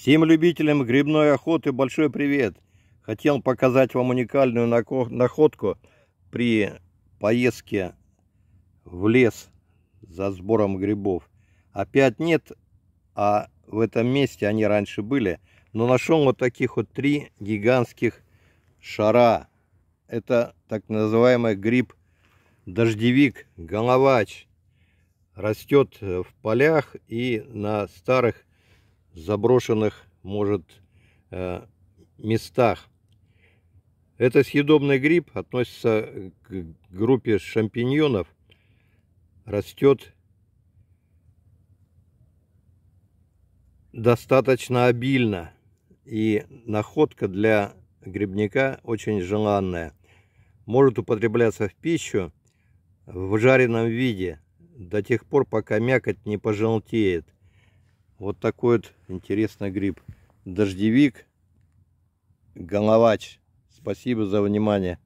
Всем любителям грибной охоты большой привет! Хотел показать вам уникальную находку при поездке в лес за сбором грибов. Опять нет, а в этом месте они раньше были. Но нашел вот таких вот три гигантских шара. Это так называемый гриб дождевик, головач. Растет в полях и на старых заброшенных, может, э, местах. Это съедобный гриб относится к группе шампиньонов. Растет достаточно обильно. И находка для грибника очень желанная. Может употребляться в пищу в жареном виде до тех пор, пока мякоть не пожелтеет. Вот такой вот интересный гриб. Дождевик, головач. Спасибо за внимание.